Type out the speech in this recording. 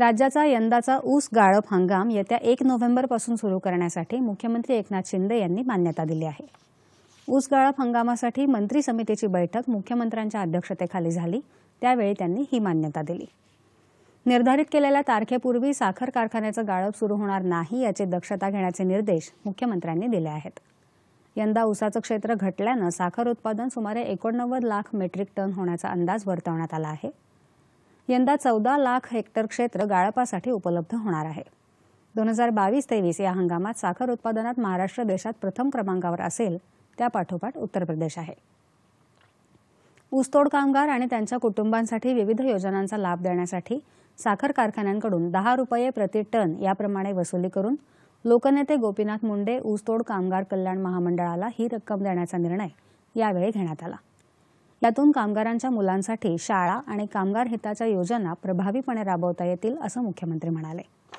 राज्याचा यंदाचा ऊस गाळप हंगाम येत्या एक नोव्हेंबरपासून सुरू करण्यासाठी मुख्यमंत्री एकनाथ शिंदे यांनी मान्यता दिली आहे ऊस गाळप हंगामासाठी मंत्री समितीची बैठक मुख्यमंत्र्यांच्या अध्यक्षतेखाली झाली त्यावेळी त्यांनी ही मान्यता दिली निर्धारित केलेल्या तारखेपूर्वी साखर कारखान्याचं गाळप सुरू होणार नाही याची दक्षता घेण्याचे निर्देश मुख्यमंत्र्यांनी दिले आहेत यंदा ऊसाचं क्षेत्र घटल्यानं साखर उत्पादन सुमारे एकोणनव्वद लाख मेट्रिक टन होण्याचा अंदाज वर्तवण्यात आला आहे यंदा चौदा लाख हेक्टर क्षेत्र गाळपासाठी उपलब्ध होणार आहे दोन हजार बावीस तेवीस या हंगामात साखर उत्पादनात महाराष्ट्र देशात प्रथम क्रमांकावर असेल पाठोपाठ उत्तर प्रदेश आहे ऊसतोड कामगार आणि त्यांच्या कुटुंबांसाठी विविध योजनांचा लाभ देण्यासाठी साखर कारखान्यांकडून दहा रुपये प्रति टन याप्रमाणे वसुली करून लोकनेते गोपीनाथ मुंडे ऊसतोड कामगार कल्याण महामंडळाला ही रक्कम देण्याचा निर्णय यावेळी घेण्यात आला यातून कामगारांच्या मुलांसाठी शाळा आणि कामगार हिताच्या योजना प्रभावीपणे राबवता येतील असं मुख्यमंत्री म्हणाले